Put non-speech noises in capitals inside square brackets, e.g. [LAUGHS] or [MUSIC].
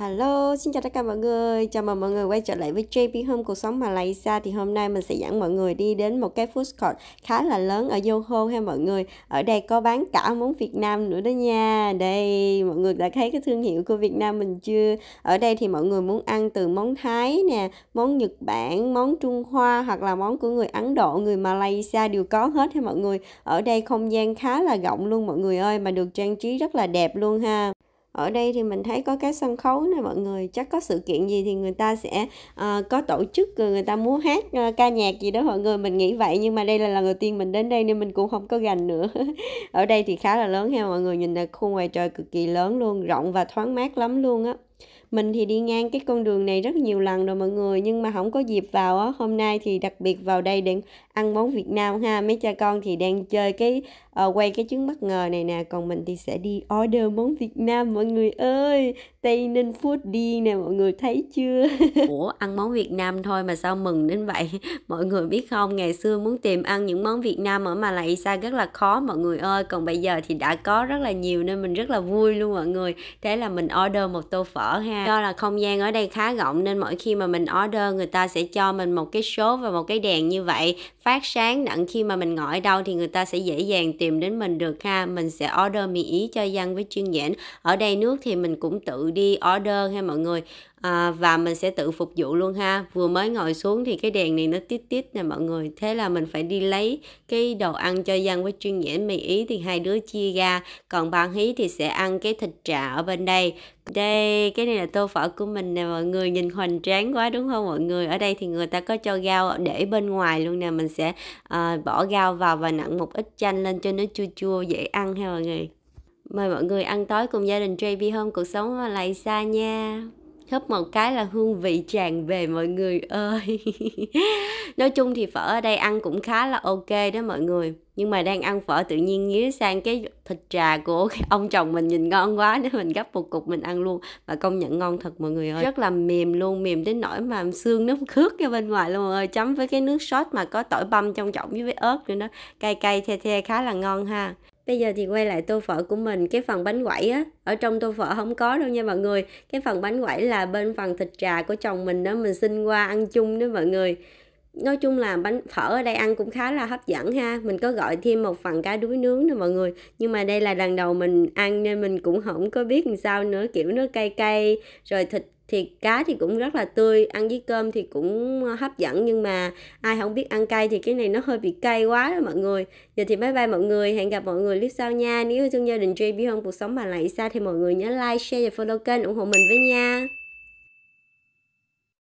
Hello, xin chào tất cả mọi người. Chào mừng mọi người quay trở lại với JP Home Cuộc Sống Malaysia. Thì hôm nay mình sẽ dẫn mọi người đi đến một cái food court khá là lớn ở Johor ha mọi người. Ở đây có bán cả món Việt Nam nữa đó nha. Đây, mọi người đã thấy cái thương hiệu của Việt Nam mình chưa? Ở đây thì mọi người muốn ăn từ món Thái nè, món Nhật Bản, món Trung Hoa hoặc là món của người Ấn Độ, người Malaysia đều có hết ha mọi người. Ở đây không gian khá là rộng luôn mọi người ơi mà được trang trí rất là đẹp luôn ha ở đây thì mình thấy có cái sân khấu này mọi người chắc có sự kiện gì thì người ta sẽ uh, có tổ chức người ta muốn hát uh, ca nhạc gì đó mọi người mình nghĩ vậy nhưng mà đây là lần đầu tiên mình đến đây nên mình cũng không có gành nữa [LAUGHS] ở đây thì khá là lớn ha mọi người nhìn là khu ngoài trời cực kỳ lớn luôn rộng và thoáng mát lắm luôn á mình thì đi ngang cái con đường này rất nhiều lần rồi mọi người nhưng mà không có dịp vào á hôm nay thì đặc biệt vào đây để ăn món Việt Nam ha mấy cha con thì đang chơi cái uh, quay cái trứng bất ngờ này nè còn mình thì sẽ đi order món Việt Nam mọi người ơi Tây Ninh đi nè mọi người thấy chưa? [LAUGHS] Ủa ăn món Việt Nam thôi mà sao mừng đến vậy? [LAUGHS] Mọi người biết không, ngày xưa muốn tìm ăn những món Việt Nam ở Malaysia rất là khó mọi người ơi. Còn bây giờ thì đã có rất là nhiều nên mình rất là vui luôn mọi người. Thế là mình order một tô phở ha. Do là không gian ở đây khá rộng nên mỗi khi mà mình order người ta sẽ cho mình một cái số và một cái đèn như vậy phát sáng đặng khi mà mình ngồi ở đâu thì người ta sẽ dễ dàng tìm đến mình được ha. Mình sẽ order mì ý cho dân với chuyên nhãn. Ở đây nước thì mình cũng tự đi đi order ha mọi người à, và mình sẽ tự phục vụ luôn ha vừa mới ngồi xuống thì cái đèn này nó tít tít nè mọi người thế là mình phải đi lấy cái đồ ăn cho dân với chuyên nhãn mì ý thì hai đứa chia ra còn bạn hí thì sẽ ăn cái thịt trà ở bên đây đây cái này là tô phở của mình nè mọi người nhìn hoành tráng quá đúng không mọi người ở đây thì người ta có cho gao để bên ngoài luôn nè mình sẽ uh, bỏ gao vào và nặn một ít chanh lên cho nó chua chua dễ ăn ha mọi người Mời mọi người ăn tối cùng gia đình JB hôm Cuộc Sống Malaysia nha Hấp một cái là hương vị tràn về mọi người ơi [LAUGHS] Nói chung thì phở ở đây ăn cũng khá là ok đó mọi người Nhưng mà đang ăn phở tự nhiên nghĩ sang cái thịt trà của ông chồng mình nhìn ngon quá Nên mình gấp một cục mình ăn luôn Và công nhận ngon thật mọi người ơi Rất là mềm luôn, mềm đến nỗi mà xương nó khước ra bên ngoài luôn mọi người Chấm với cái nước sốt mà có tỏi băm trong trọng với ớt nữa nó Cay cay the the khá là ngon ha bây giờ thì quay lại tô phở của mình cái phần bánh quẩy á ở trong tô phở không có đâu nha mọi người cái phần bánh quẩy là bên phần thịt trà của chồng mình đó mình xin qua ăn chung đó mọi người nói chung là bánh phở ở đây ăn cũng khá là hấp dẫn ha mình có gọi thêm một phần cá đuối nướng nè mọi người nhưng mà đây là lần đầu mình ăn nên mình cũng không có biết làm sao nữa kiểu nó cay cay rồi thịt thì cá thì cũng rất là tươi ăn với cơm thì cũng hấp dẫn nhưng mà ai không biết ăn cay thì cái này nó hơi bị cay quá đó mọi người giờ thì bye bye mọi người hẹn gặp mọi người clip sau nha nếu trong gia đình JB hơn cuộc sống mà lại xa thì mọi người nhớ like share và follow kênh ủng hộ mình với nha